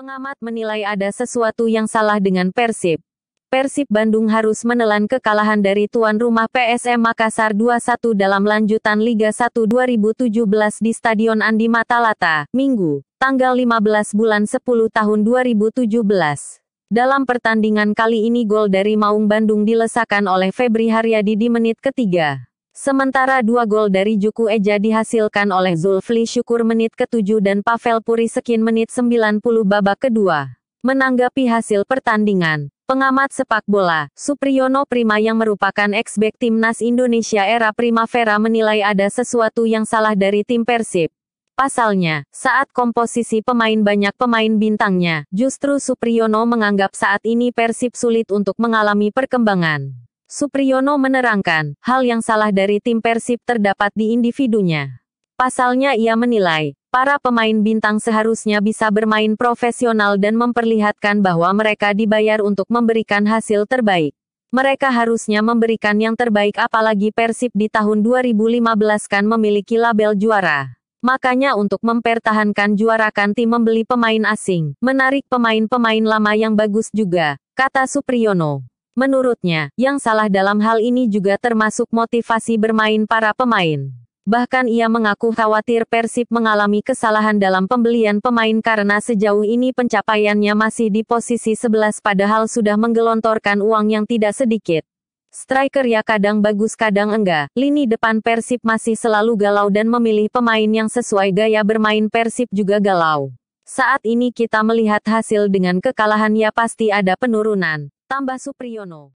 Pengamat menilai ada sesuatu yang salah dengan Persib. Persib Bandung harus menelan kekalahan dari tuan rumah PSM Makassar 2-1 dalam lanjutan Liga 1 2017 di Stadion Andi Matalata, Minggu, tanggal 15 bulan 10 tahun 2017. Dalam pertandingan kali ini gol dari Maung Bandung dilesakan oleh Febri Haryadi di menit ketiga. Sementara dua gol dari Juku Eja dihasilkan oleh Zulfli Syukur menit ke-7 dan Pavel Puri Sekin menit 90 babak kedua. Menanggapi hasil pertandingan, pengamat sepak bola, Supriyono Prima yang merupakan ex-back timnas Indonesia era Primavera menilai ada sesuatu yang salah dari tim Persib. Pasalnya, saat komposisi pemain banyak pemain bintangnya, justru Supriyono menganggap saat ini Persib sulit untuk mengalami perkembangan. Supriyono menerangkan, hal yang salah dari tim Persib terdapat di individunya. Pasalnya ia menilai, para pemain bintang seharusnya bisa bermain profesional dan memperlihatkan bahwa mereka dibayar untuk memberikan hasil terbaik. Mereka harusnya memberikan yang terbaik apalagi Persib di tahun 2015 kan memiliki label juara. Makanya untuk mempertahankan juara kan tim membeli pemain asing, menarik pemain-pemain lama yang bagus juga, kata Supriyono. Menurutnya, yang salah dalam hal ini juga termasuk motivasi bermain para pemain. Bahkan ia mengaku khawatir Persib mengalami kesalahan dalam pembelian pemain karena sejauh ini pencapaiannya masih di posisi 11 padahal sudah menggelontorkan uang yang tidak sedikit. Striker ya kadang bagus kadang enggak. Lini depan Persib masih selalu galau dan memilih pemain yang sesuai gaya bermain Persib juga galau. Saat ini kita melihat hasil dengan kekalahan ya pasti ada penurunan. Tambah Supriyono.